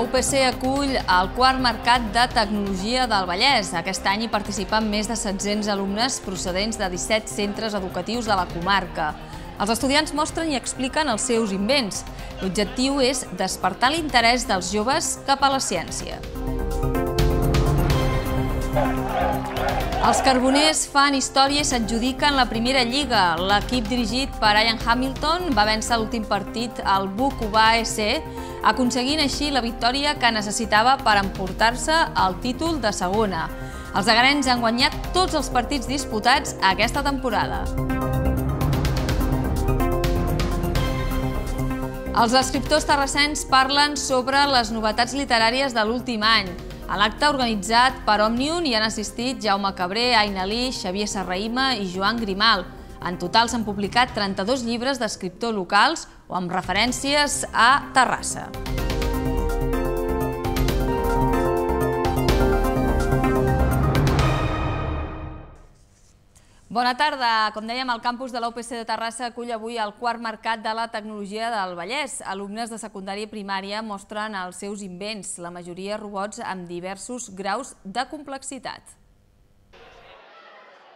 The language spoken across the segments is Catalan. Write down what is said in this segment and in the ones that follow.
UPC acull el quart mercat de tecnologia del Vallès. Aquest any hi participen més de 700 alumnes procedents de 17 centres educatius de la comarca. Els estudiants mostren i expliquen els seus invents. L'objectiu és despertar l'interès dels joves cap a la ciència. Thank els carboners fan història i s'adjudiquen la primera lliga. L'equip dirigit per Ian Hamilton va vèncer l'últim partit al Bukuba SC, aconseguint així la victòria que necessitava per emportar-se el títol de segona. Els agarens han guanyat tots els partits disputats aquesta temporada. Els escriptors terrassens parlen sobre les novetats literàries de l'últim any. A l'acte organitzat per Òmnium hi han assistit Jaume Cabré, Aina Lí, Xavier Serraïma i Joan Grimal. En total s'han publicat 32 llibres d'escriptors locals o amb referències a Terrassa. Bona tarda. Com dèiem, el campus de la de Terrassa acull avui el quart mercat de la tecnologia del Vallès. Alumnes de secundària i primària mostren els seus invents, la majoria robots amb diversos graus de complexitat.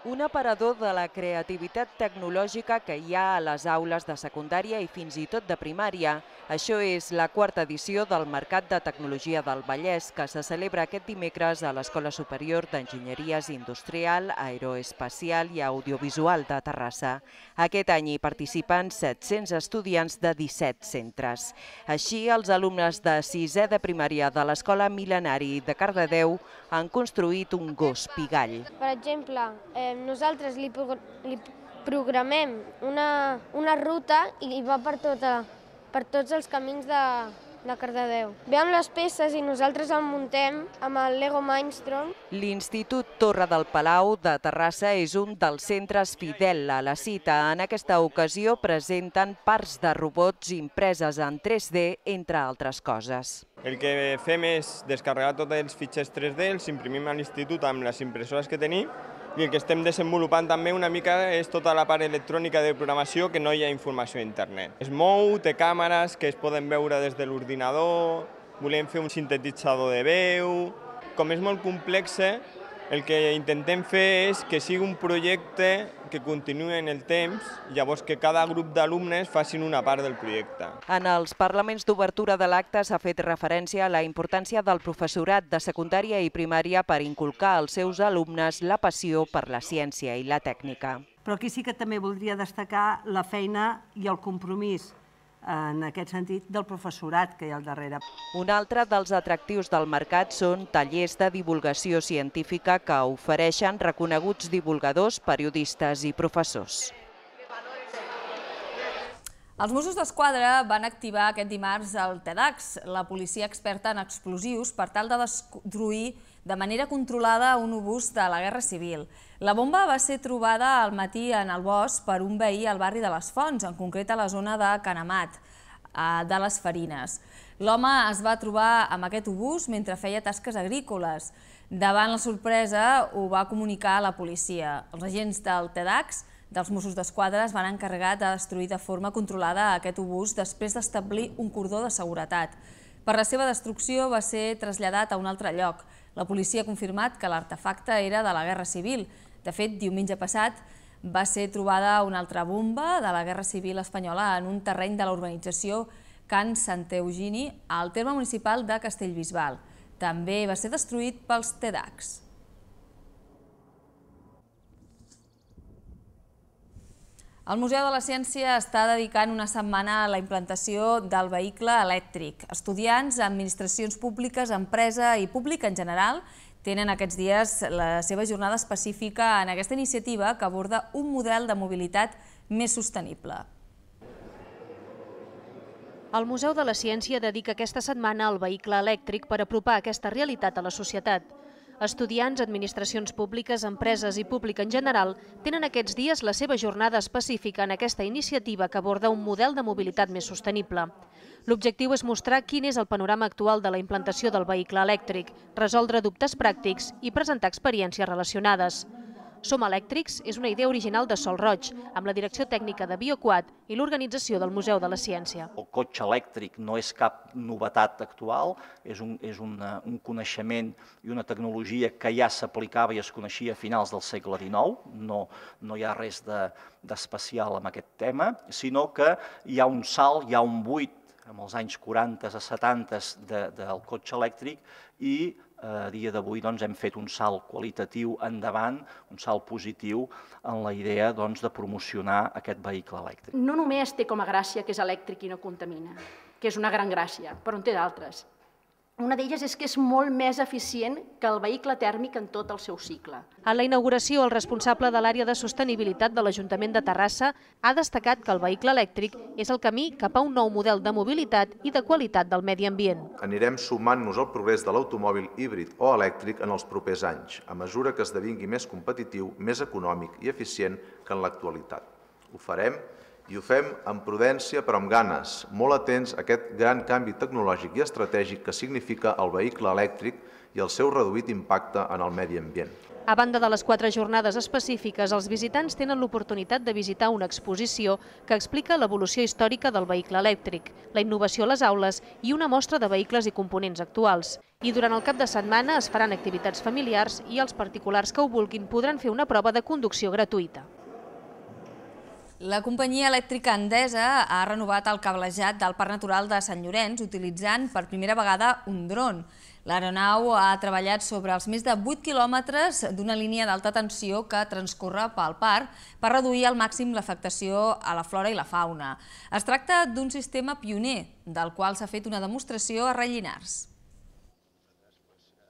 Un aparador de la creativitat tecnològica que hi ha a les aules de secundària i fins i tot de primària això és la quarta edició del Mercat de Tecnologia del Vallès, que se celebra aquest dimecres a l'Escola Superior d'Enginyeries Industrial, Aeroespacial i Audiovisual de Terrassa. Aquest any hi participen 700 estudiants de 17 centres. Així, els alumnes de 6è de primària de l'Escola Milenari de Cardedeu han construït un gos pigall. Per exemple, eh, nosaltres li, pro li programem una, una ruta i va per tota la per tots els camins de, de Cardedeu. Veiem les peces i nosaltres el muntem amb el Lego Mindstorm. L'Institut Torre del Palau de Terrassa és un dels centres fidel a la cita. En aquesta ocasió presenten parts de robots impreses en 3D, entre altres coses. El que fem és descarregar tots els fitxers 3D, els imprimim a l'institut amb les impressores que tenim i el que estem desenvolupant també una mica és tota la part electrònica de programació que no hi ha informació a internet. Es mou, té càmeres que es poden veure des de l'ordinador, volem fer un sintetitzador de veu... Com és molt complexe, eh, el que intentem fer és que sigui un projecte que continuï en el temps, llavors que cada grup d'alumnes facin una part del projecte. En els parlaments d'obertura de l'acte s'ha fet referència a la importància del professorat de secundària i primària per inculcar als seus alumnes la passió per la ciència i la tècnica. Però aquí sí que també voldria destacar la feina i el compromís en aquest sentit, del professorat que hi ha al darrere. Un altre dels atractius del mercat són tallers de divulgació científica que ofereixen reconeguts divulgadors, periodistes i professors. Els Mossos d'Esquadra van activar aquest dimarts el TEDx, la policia experta en explosius, per tal de destruir de manera controlada un obús de la Guerra Civil. La bomba va ser trobada al matí en el bosc per un veí al barri de les Fonts, en concret a la zona de Canamat, eh, de les Farines. L'home es va trobar amb aquest obús mentre feia tasques agrícoles. Davant la sorpresa ho va comunicar a la policia. Els agents del TEDAX dels Mossos d'Esquadra es van encarregar de destruir de forma controlada aquest obús després d'establir un cordó de seguretat. Per la seva destrucció va ser traslladat a un altre lloc. La policia ha confirmat que l'artefacte era de la Guerra Civil. De fet, diumenge passat va ser trobada una altra bomba de la Guerra Civil espanyola en un terreny de la urbanització Can Sant Eugini, al terme municipal de Castellbisbal. També va ser destruït pels TEDACs. El Museu de la Ciència està dedicant una setmana a la implantació del vehicle elèctric. Estudiants, administracions públiques, empresa i públic en general tenen aquests dies la seva jornada específica en aquesta iniciativa que aborda un model de mobilitat més sostenible. El Museu de la Ciència dedica aquesta setmana al vehicle elèctric per apropar aquesta realitat a la societat. Estudiants, administracions públiques, empreses i públic en general tenen aquests dies la seva jornada específica en aquesta iniciativa que aborda un model de mobilitat més sostenible. L'objectiu és mostrar quin és el panorama actual de la implantació del vehicle elèctric, resoldre dubtes pràctics i presentar experiències relacionades. Som elèctrics és una idea original de Sol Roig, amb la direcció tècnica de Bioquat i l'organització del Museu de la Ciència. El cotxe elèctric no és cap novetat actual, és un, és una, eh, un coneixement i una tecnologia que ja s'aplicava i es coneixia a finals del segle XIX, no, no hi ha res d'especial de, amb aquest tema, sinó que hi ha un salt, hi ha un buit amb els anys 40 a 70 de, del cotxe elèctric i Eh, a dia d'avui doncs, hem fet un salt qualitatiu endavant, un salt positiu en la idea doncs, de promocionar aquest vehicle elèctric. No només té com a gràcia que és elèctric i no contamina, que és una gran gràcia, però en té d'altres. Una d'elles és que és molt més eficient que el vehicle tèrmic en tot el seu cicle. En la inauguració, el responsable de l'àrea de sostenibilitat de l'Ajuntament de Terrassa ha destacat que el vehicle elèctric és el camí cap a un nou model de mobilitat i de qualitat del medi ambient. Anirem sumant-nos al progrés de l'automòbil híbrid o elèctric en els propers anys, a mesura que esdevingui més competitiu, més econòmic i eficient que en l'actualitat. Ho farem i ho fem amb prudència però amb ganes, molt atents a aquest gran canvi tecnològic i estratègic que significa el vehicle elèctric i el seu reduït impacte en el medi ambient. A banda de les quatre jornades específiques, els visitants tenen l'oportunitat de visitar una exposició que explica l'evolució històrica del vehicle elèctric, la innovació a les aules i una mostra de vehicles i components actuals. I durant el cap de setmana es faran activitats familiars i els particulars que ho vulguin podran fer una prova de conducció gratuïta. La companyia elèctrica Endesa ha renovat el cablejat del Parc Natural de Sant Llorenç utilitzant per primera vegada un dron. L'aeronau ha treballat sobre els més de 8 quilòmetres d'una línia d'alta tensió que transcorre pel parc per reduir al màxim l'afectació a la flora i la fauna. Es tracta d'un sistema pioner, del qual s'ha fet una demostració a Rellinars.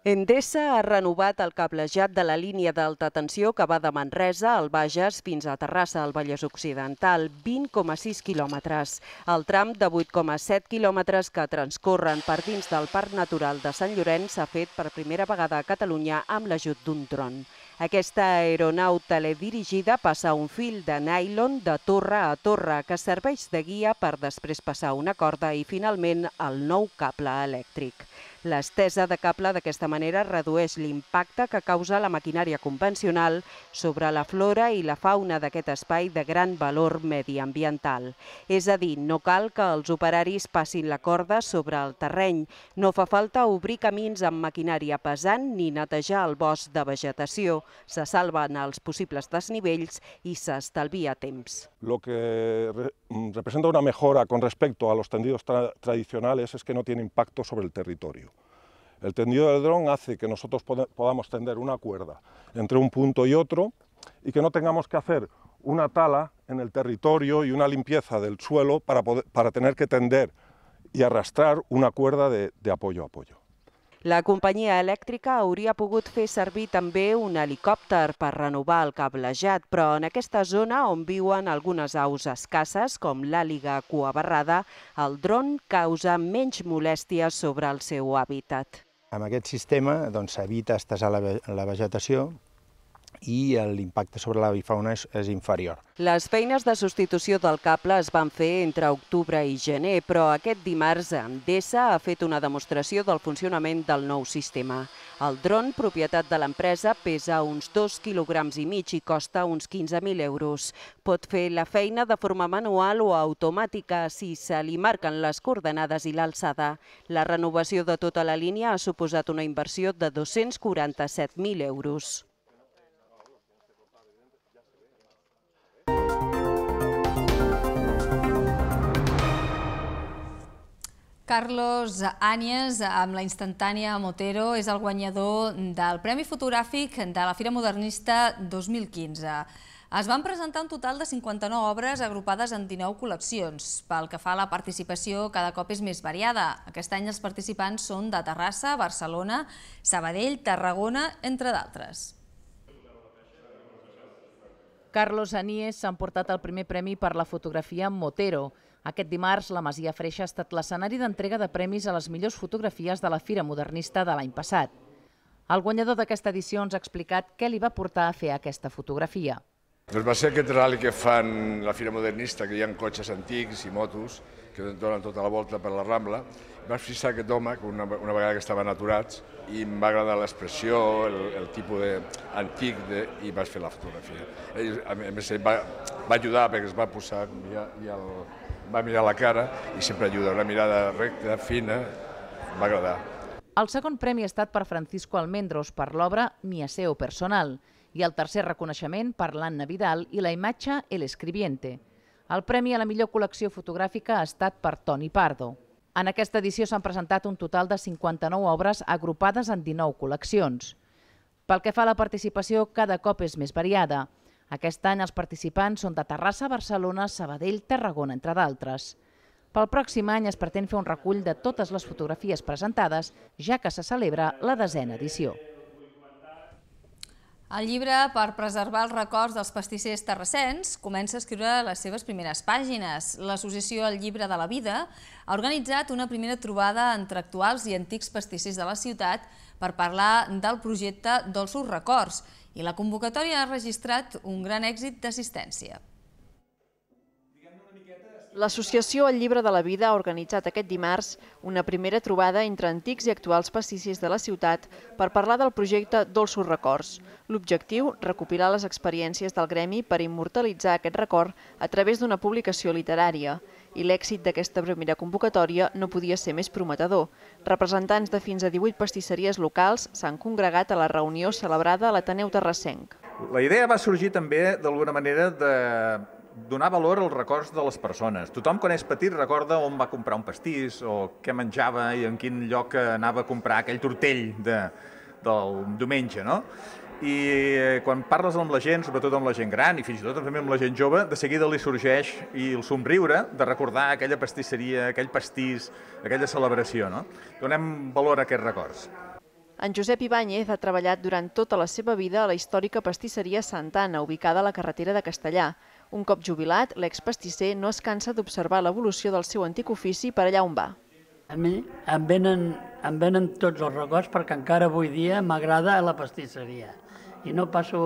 Endesa ha renovat el cablejat de la línia d'alta tensió que va de Manresa al Bages fins a Terrassa, al Vallès Occidental, 20,6 quilòmetres. El tram de 8,7 quilòmetres que transcorren per dins del Parc Natural de Sant Llorenç s'ha fet per primera vegada a Catalunya amb l'ajut d'un dron. Aquesta aeronau teledirigida passa un fil de nylon de torre a torre que serveix de guia per després passar una corda i finalment el nou cable elèctric. L'estesa de cable d'aquesta manera redueix l'impacte que causa la maquinària convencional sobre la flora i la fauna d'aquest espai de gran valor mediambiental. És a dir, no cal que els operaris passin la corda sobre el terreny, no fa falta obrir camins amb maquinària pesant ni netejar el bosc de vegetació, se salven els possibles desnivells i s'estalvia temps. Lo que mm, representa una mejora con respecto a los tendidos tra tradicionales es que no tiene impacto sobre el territorio. El tendido del dron hace que nosotros podamos tender una cuerda entre un punto y otro y que no tengamos que hacer una tala en el territorio y una limpieza del suelo para, para tener que tender y arrastrar una cuerda de apoyo a apoyo. La companyia elèctrica hauria pogut fer servir també un helicòpter per renovar el cablejat, però en aquesta zona on viuen algunes aus escasses, com l'àliga cuabarrada, el dron causa menys molèsties sobre el seu hàbitat. Amb aquest sistema doncs, s'evita doncs, estasar la, la vegetació, i l'impacte sobre la bifauna és, és inferior. Les feines de substitució del cable es van fer entre octubre i gener, però aquest dimarts Endesa ha fet una demostració del funcionament del nou sistema. El dron, propietat de l'empresa, pesa uns 2 quilograms i mig i costa uns 15.000 euros. Pot fer la feina de forma manual o automàtica si se li marquen les coordenades i l'alçada. La renovació de tota la línia ha suposat una inversió de 247.000 euros. Carlos Áñez, amb la instantània Motero, és el guanyador del Premi Fotogràfic de la Fira Modernista 2015. Es van presentar un total de 59 obres agrupades en 19 col·leccions. Pel que fa a la participació, cada cop és més variada. Aquest any els participants són de Terrassa, Barcelona, Sabadell, Tarragona, entre d'altres. Carlos Anies s'ha emportat el primer premi per la fotografia Motero. Aquest dimarts, la Masia Freixa ha estat l'escenari d'entrega de premis a les millors fotografies de la Fira Modernista de l'any passat. El guanyador d'aquesta edició ens ha explicat què li va portar a fer aquesta fotografia. Doncs va ser aquest ral·li que fan la Fira Modernista, que hi ha cotxes antics i motos, que donen tota la volta per la Rambla, vaig fixar aquest home, una, una vegada que estaven aturats, i em va agradar l'expressió, el, el tipus de, antic, de, i vaig fer la fotografia. Ell, a més, ell va, va ajudar perquè es va posar, i, i el, va mirar la cara, i sempre ajuda, una mirada recta, fina, em va agradar. El segon premi ha estat per Francisco Almendros per l'obra Mi aseo personal i el tercer reconeixement per l'Anna Vidal i la imatge El Escribiente, el premi a la millor col·lecció fotogràfica ha estat per Toni Pardo. En aquesta edició s'han presentat un total de 59 obres agrupades en 19 col·leccions. Pel que fa a la participació, cada cop és més variada. Aquest any els participants són de Terrassa, Barcelona, Sabadell, Tarragona, entre d'altres. Pel pròxim any es pretén fer un recull de totes les fotografies presentades, ja que se celebra la desena edició. El llibre per preservar els records dels pastissers terrassens comença a escriure les seves primeres pàgines. L'associació El llibre de la vida ha organitzat una primera trobada entre actuals i antics pastissers de la ciutat per parlar del projecte Dolços Records i la convocatòria ha registrat un gran èxit d'assistència. L'associació El Llibre de la Vida ha organitzat aquest dimarts una primera trobada entre antics i actuals pastissers de la ciutat per parlar del projecte Dolços Records. L'objectiu, recopilar les experiències del gremi per immortalitzar aquest record a través d'una publicació literària. I l'èxit d'aquesta primera convocatòria no podia ser més prometedor. Representants de fins a 18 pastisseries locals s'han congregat a la reunió celebrada a l'Ateneu Terrassenc. La idea va sorgir també, d'alguna manera, de donar valor als records de les persones. Tothom quan és petit recorda on va comprar un pastís o què menjava i en quin lloc anava a comprar aquell tortell de, del diumenge, no? I eh, quan parles amb la gent, sobretot amb la gent gran i fins i tot també amb la gent jove, de seguida li sorgeix i el somriure de recordar aquella pastisseria, aquell pastís, aquella celebració, no? Donem valor a aquests records. En Josep Ibáñez ha treballat durant tota la seva vida a la històrica pastisseria Santana, ubicada a la carretera de Castellà. Un cop jubilat, l'expastisser no es cansa d'observar l'evolució del seu antic ofici per allà on va. A mi em venen, em venen tots els records perquè encara avui dia m'agrada la pastisseria. I no passo,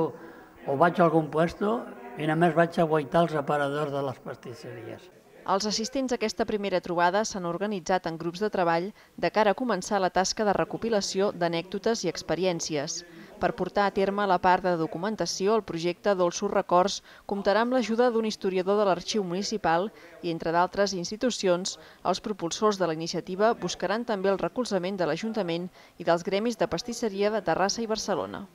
o vaig a algun puesto i només vaig a guaitar els aparadors de les pastisseries. Els assistents a aquesta primera trobada s'han organitzat en grups de treball de cara a començar la tasca de recopilació d'anècdotes i experiències. Per portar a terme la part de documentació, el projecte Dolços Records comptarà amb l'ajuda d'un historiador de l'Arxiu Municipal i, entre d'altres institucions, els propulsors de la iniciativa buscaran també el recolzament de l'Ajuntament i dels gremis de pastisseria de Terrassa i Barcelona.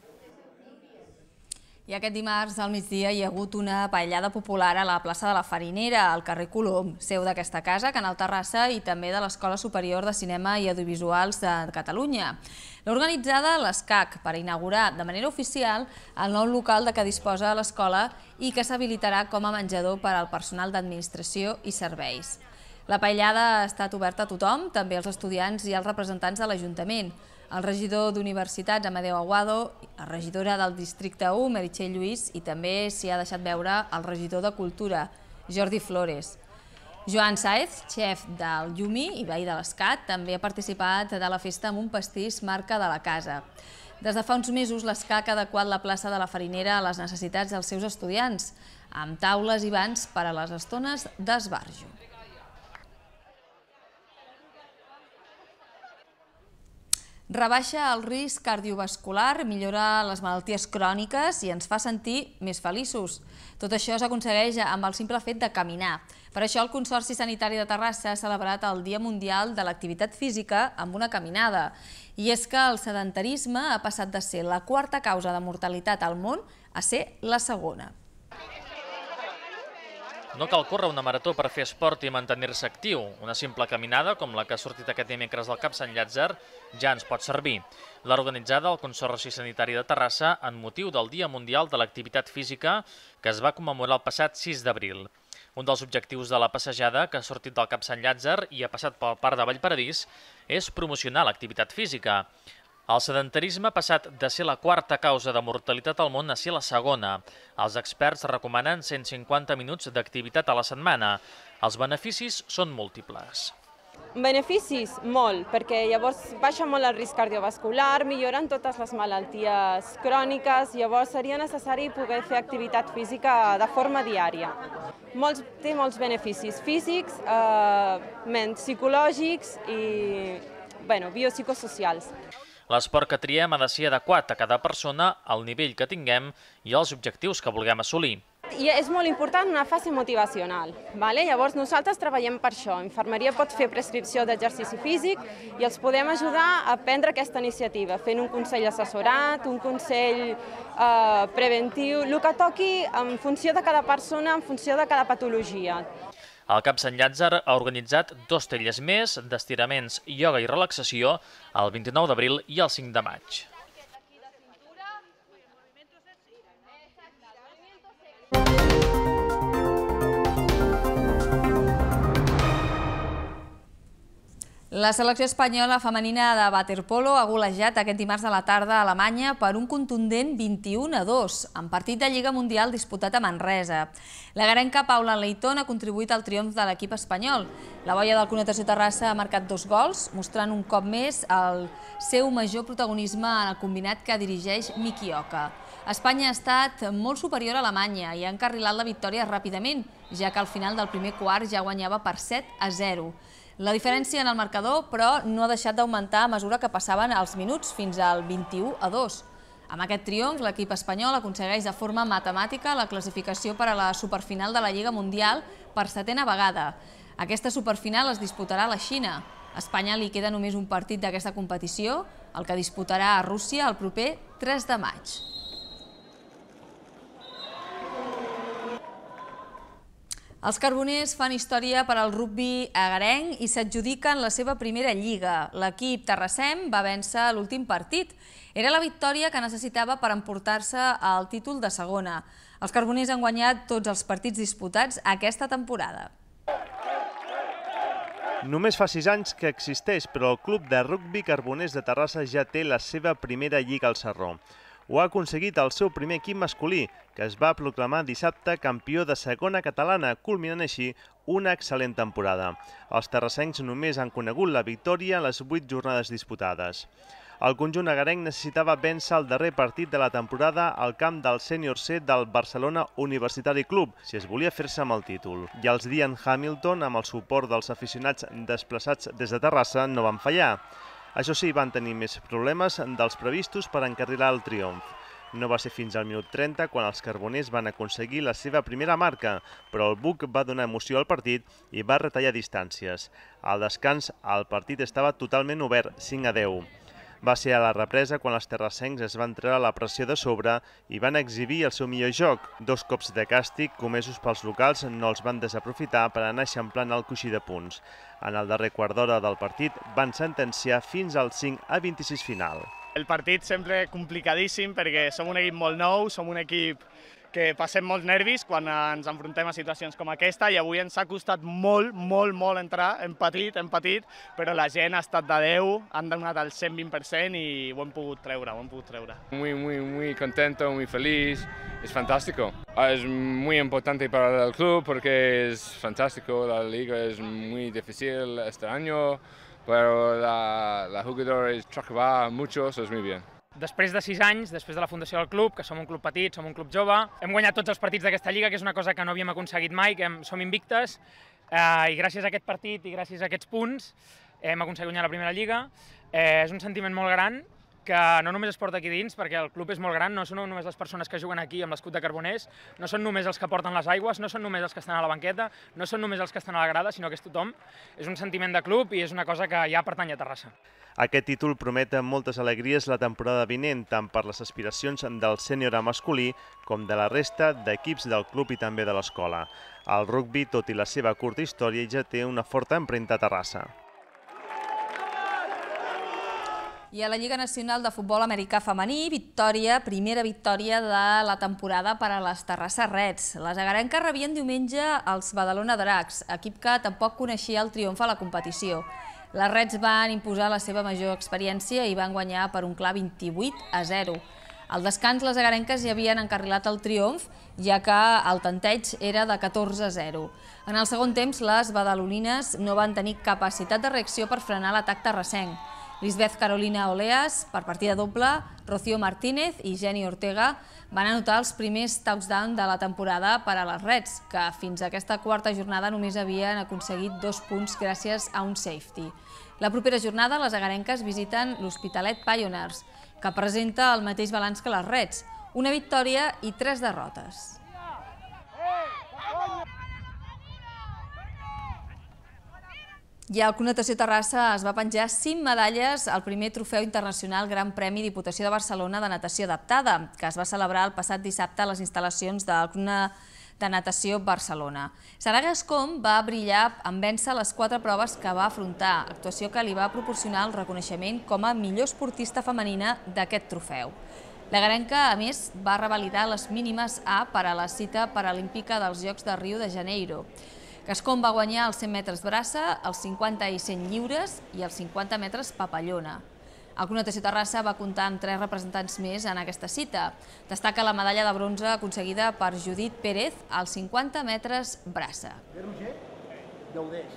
I aquest dimarts al migdia hi ha hagut una paellada popular a la plaça de la Farinera, al carrer Colom, seu d'aquesta casa, Canal Terrassa i també de l'Escola Superior de Cinema i Audiovisuals de Catalunya. L'ha organitzada l'ESCAC per inaugurar de manera oficial el nou local de què disposa l'escola i que s'habilitarà com a menjador per al personal d'administració i serveis. La paellada ha estat oberta a tothom, també als estudiants i als representants de l'Ajuntament el regidor d'Universitats, Amadeu Aguado, la regidora del districte 1, Meritxell Lluís, i també s'hi ha deixat veure el regidor de Cultura, Jordi Flores. Joan Saez, xef del Llumi i veí de l'Escat, també ha participat de la festa amb un pastís marca de la casa. Des de fa uns mesos, l'Escat ha adequat la plaça de la Farinera a les necessitats dels seus estudiants, amb taules i bancs per a les estones d'esbarjo. rebaixa el risc cardiovascular, millora les malalties cròniques i ens fa sentir més feliços. Tot això s'aconsegueix amb el simple fet de caminar. Per això el Consorci Sanitari de Terrassa ha celebrat el Dia Mundial de l'Activitat Física amb una caminada. I és que el sedentarisme ha passat de ser la quarta causa de mortalitat al món a ser la segona. No cal córrer una marató per fer esport i mantenir-se actiu. Una simple caminada, com la que ha sortit aquest dimecres del Cap Sant Llàtzer, ja ens pot servir. L'ha organitzada el Consorci Sanitari de Terrassa en motiu del Dia Mundial de l'Activitat Física que es va commemorar el passat 6 d'abril. Un dels objectius de la passejada, que ha sortit del Cap Sant Llàtzer i ha passat pel Parc de Vallparadís, és promocionar l'activitat física. El sedentarisme ha passat de ser la quarta causa de mortalitat al món a ser la segona. Els experts recomanen 150 minuts d'activitat a la setmana. Els beneficis són múltiples. Beneficis? Molt, perquè llavors baixa molt el risc cardiovascular, milloren totes les malalties cròniques, llavors seria necessari poder fer activitat física de forma diària. Molts, té molts beneficis físics, eh, menys psicològics i bueno, biopsicosocials. L'esport que triem ha de ser adequat a cada persona, al nivell que tinguem i als objectius que vulguem assolir. I és molt important una fase motivacional. Vale? Llavors nosaltres treballem per això. Infermeria pot fer prescripció d'exercici físic i els podem ajudar a prendre aquesta iniciativa, fent un consell assessorat, un consell eh, preventiu, el que toqui en funció de cada persona, en funció de cada patologia. El Cap Sant Llàtzer ha organitzat dos telles més d'estiraments, ioga i relaxació el 29 d'abril i el 5 de maig. Thank you. La selecció espanyola femenina de waterpolo ha golejat aquest dimarts de la tarda a Alemanya per un contundent 21 a 2, en partit de Lliga Mundial disputat a Manresa. La garenca Paula Leiton ha contribuït al triomf de l'equip espanyol. La boia del Conatació Terrassa ha marcat dos gols, mostrant un cop més el seu major protagonisme en el combinat que dirigeix Miki Oca. Espanya ha estat molt superior a Alemanya i ha encarrilat la victòria ràpidament, ja que al final del primer quart ja guanyava per 7 a 0. La diferència en el marcador, però, no ha deixat d'augmentar a mesura que passaven els minuts fins al 21 a 2. Amb aquest triomf, l'equip espanyol aconsegueix de forma matemàtica la classificació per a la superfinal de la Lliga Mundial per setena vegada. Aquesta superfinal es disputarà a la Xina. A Espanya li queda només un partit d'aquesta competició, el que disputarà a Rússia el proper 3 de maig. Els carboners fan història per al rugby agarenc i s'adjudiquen la seva primera lliga. L'equip terrassem va vèncer l'últim partit. Era la victòria que necessitava per emportar-se el títol de segona. Els carboners han guanyat tots els partits disputats aquesta temporada. Només fa sis anys que existeix, però el club de rugby Carboners de Terrassa ja té la seva primera lliga al Serró ho ha aconseguit el seu primer equip masculí, que es va proclamar dissabte campió de segona catalana, culminant així una excel·lent temporada. Els terrassencs només han conegut la victòria en les 8 jornades disputades. El conjunt agarenc necessitava vèncer el darrer partit de la temporada al camp del sènior C del Barcelona Universitari Club, si es volia fer-se amb el títol. I els Dian Hamilton, amb el suport dels aficionats desplaçats des de Terrassa, no van fallar. Això sí, van tenir més problemes dels previstos per encarrilar el triomf. No va ser fins al minut 30 quan els carboners van aconseguir la seva primera marca, però el Buc va donar emoció al partit i va retallar distàncies. Al descans, el partit estava totalment obert, 5 a 10. Va ser a la represa quan els terrassencs es van treure la pressió de sobre i van exhibir el seu millor joc. Dos cops de càstig comesos pels locals no els van desaprofitar per anar eixamplant el coixí de punts. En el darrer quart d'hora del partit van sentenciar fins al 5 a 26 final. El partit sempre complicadíssim perquè som un equip molt nou, som un equip que passem molts nervis quan eh, ens enfrontem a situacions com aquesta i avui ens ha costat molt, molt, molt entrar, hem patit, hem patit, però la gent ha estat de 10, han donat el 120% i ho hem pogut treure, ho hem pogut treure. Muy, muy, muy contento, muy feliz, es fantástico. Ah, es muy importante para el club porque es fantástico, la liga es muy difícil este año, pero la, la jugadora trabaja mucho, eso es muy bien. Després de sis anys, després de la fundació del club, que som un club petit, som un club jove, hem guanyat tots els partits d'aquesta lliga, que és una cosa que no havíem aconseguit mai, que som invictes, eh, i gràcies a aquest partit i gràcies a aquests punts hem aconseguit guanyar la primera lliga. Eh, és un sentiment molt gran que no només es porta aquí dins, perquè el club és molt gran, no són només les persones que juguen aquí amb l'escut de Carboners, no són només els que porten les aigües, no són només els que estan a la banqueta, no són només els que estan a la grada, sinó que és tothom. És un sentiment de club i és una cosa que ja pertany a Terrassa. Aquest títol promet moltes alegries la temporada vinent, tant per les aspiracions del sènior masculí com de la resta d'equips del club i també de l'escola. El rugbi, tot i la seva curta història, ja té una forta empremta a Terrassa. I a la Lliga Nacional de Futbol Americà Femení, victòria, primera victòria de la temporada per a les Terrassa Reds. Les agarenques rebien diumenge els Badalona Dracs, equip que tampoc coneixia el triomf a la competició. Les Reds van imposar la seva major experiència i van guanyar per un clar 28 a 0. Al descans, les agarenques ja havien encarrilat el triomf, ja que el tanteig era de 14 a 0. En el segon temps, les badalonines no van tenir capacitat de reacció per frenar l'atac terrassenc. Lisbeth Carolina Oleas, per partida doble, Rocío Martínez i Jenny Ortega van anotar els primers touchdown de la temporada per a les Reds, que fins a aquesta quarta jornada només havien aconseguit dos punts gràcies a un safety. La propera jornada, les agarenques visiten l'Hospitalet Pioneers, que presenta el mateix balanç que les Reds, una victòria i tres derrotes. I al Club Natació Terrassa es va penjar 5 medalles al primer trofeu internacional Gran Premi Diputació de Barcelona de Natació Adaptada, que es va celebrar el passat dissabte a les instal·lacions del Club de Natació Barcelona. Sara Gascom va brillar en vèncer les 4 proves que va afrontar, actuació que li va proporcionar el reconeixement com a millor esportista femenina d'aquest trofeu. La Garenca, a més, va revalidar les mínimes A per a la cita paralímpica dels Jocs de Riu de Janeiro. Gascon va guanyar els 100 metres braça, els 50 i 100 lliures i els 50 metres papallona. El Club Natació Terrassa va comptar amb tres representants més en aquesta cita. Destaca la medalla de bronze aconseguida per Judit Pérez als 50 metres braça. Greuger, gaudeix,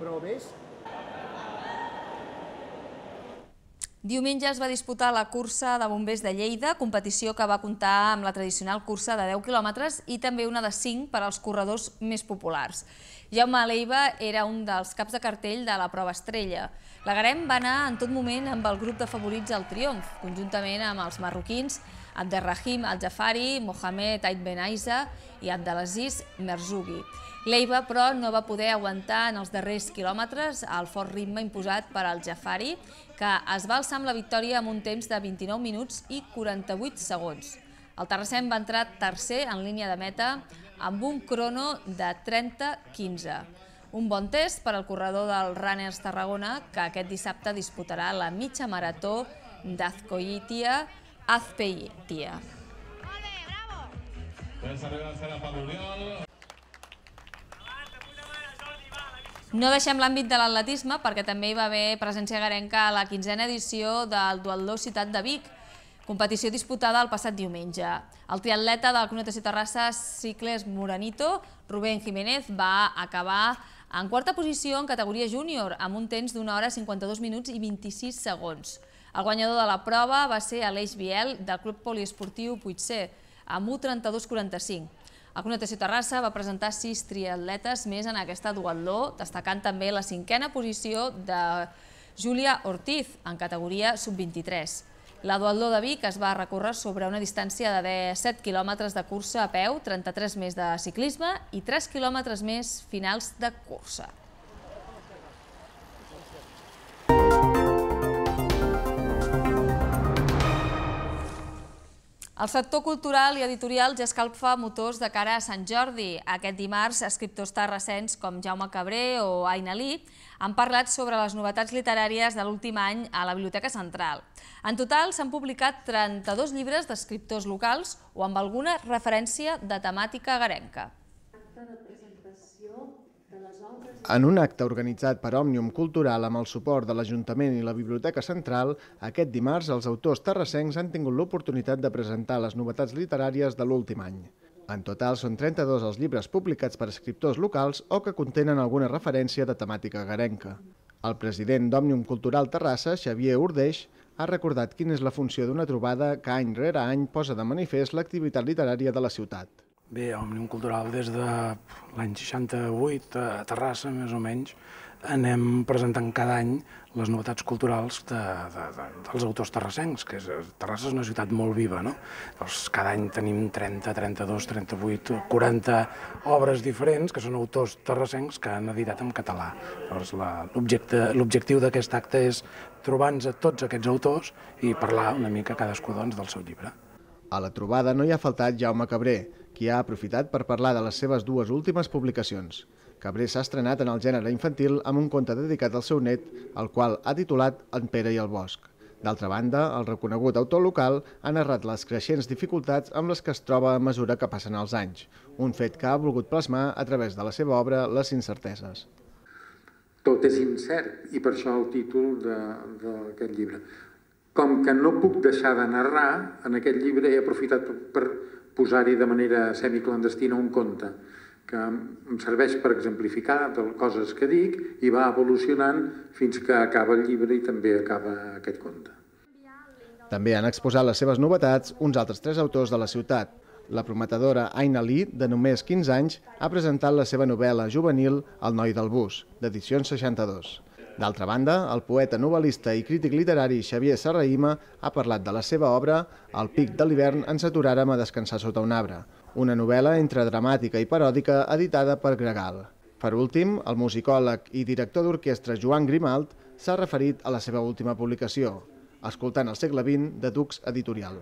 però vés Diumenge es va disputar la cursa de bombers de Lleida, competició que va comptar amb la tradicional cursa de 10 quilòmetres i també una de 5 per als corredors més populars. Jaume Aleiva era un dels caps de cartell de la prova estrella. La Garem va anar en tot moment amb el grup de favorits al triomf, conjuntament amb els marroquins, Abderrahim Al-Jafari, Mohamed Ait Ben Aiza i Abdelaziz Merzugi. Leiva, però, no va poder aguantar en els darrers quilòmetres el fort ritme imposat per al Jafari, que es va alçar amb la victòria amb un temps de 29 minuts i 48 segons. El Terracent va entrar tercer en línia de meta amb un crono de 30-15. Un bon test per al corredor del Runners Tarragona, que aquest dissabte disputarà la mitja marató d'Azcoitia, Azpeitia. No deixem l'àmbit de l'atletisme perquè també hi va haver presència garenca a la quinzena edició del Dualdó Ciutat de Vic, competició disputada el passat diumenge. El triatleta del la Comunitat de Terrassa, Cicles Moranito, Rubén Jiménez, va acabar en quarta posició en categoria júnior, amb un temps d'una hora 52 minuts i 26 segons. El guanyador de la prova va ser Aleix Biel, del Club Poliesportiu Puigcer, amb 1.32.45. El Club Natació Terrassa va presentar sis triatletes més en aquesta duatló, destacant també la cinquena posició de Júlia Ortiz, en categoria sub-23. La duatló de Vic es va recórrer sobre una distància de 17 quilòmetres de cursa a peu, 33 més de ciclisme i 3 quilòmetres més finals de cursa. El sector cultural i editorial ja escalfa motors de cara a Sant Jordi. Aquest dimarts, escriptors tan recents com Jaume Cabré o Aina Lí han parlat sobre les novetats literàries de l'últim any a la Biblioteca Central. En total s'han publicat 32 llibres d'escriptors locals o amb alguna referència de temàtica garenca. En un acte organitzat per Òmnium Cultural amb el suport de l'Ajuntament i la Biblioteca Central, aquest dimarts els autors terrassencs han tingut l'oportunitat de presentar les novetats literàries de l'últim any. En total són 32 els llibres publicats per escriptors locals o que contenen alguna referència de temàtica garenca. El president d'Òmnium Cultural Terrassa, Xavier Urdeix, ha recordat quina és la funció d'una trobada que any rere any posa de manifest l'activitat literària de la ciutat. Bé, Òmnium Cultural des de l'any 68 a Terrassa, més o menys, anem presentant cada any les novetats culturals de, de, de, dels autors terrassencs, que és, Terrassa és una ciutat molt viva, no? Llavors, cada any tenim 30, 32, 38, 40 obres diferents que són autors terrassencs que han editat en català. Llavors, l'objectiu d'aquest acte és trobar-nos a tots aquests autors i parlar una mica cadascú doncs, del seu llibre. A la trobada no hi ha faltat Jaume Cabré, qui ha aprofitat per parlar de les seves dues últimes publicacions. Cabré s'ha estrenat en el gènere infantil amb un conte dedicat al seu net, el qual ha titulat En Pere i el Bosc. D'altra banda, el reconegut autor local ha narrat les creixents dificultats amb les que es troba a mesura que passen els anys, un fet que ha volgut plasmar a través de la seva obra les incerteses. Tot és incert, i per això el títol d'aquest llibre. Com que no puc deixar de narrar, en aquest llibre he aprofitat per posar-hi de manera semiclandestina un conte que em serveix per exemplificar coses que dic i va evolucionant fins que acaba el llibre i també acaba aquest conte. També han exposat les seves novetats uns altres tres autors de la ciutat. La prometedora Aina Lee, de només 15 anys, ha presentat la seva novel·la juvenil El noi del bus, d'edicions 62. D'altra banda, el poeta, novel·lista i crític literari Xavier Sarraïma ha parlat de la seva obra «El pic de l'hivern ens aturàrem a descansar sota un arbre», una novel·la entre dramàtica i paròdica editada per Gregal. Per últim, el musicòleg i director d'orquestra Joan Grimalt s'ha referit a la seva última publicació, Escoltant el segle XX de Dux Editorial.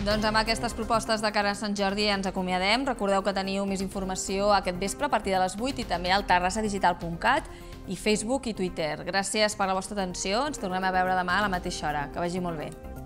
Doncs amb aquestes propostes de cara a Sant Jordi ens acomiadem. Recordeu que teniu més informació aquest vespre a partir de les 8 i també al terrassadigital.cat i Facebook i Twitter. Gràcies per la vostra atenció. Ens tornem a veure demà a la mateixa hora. Que vagi molt bé.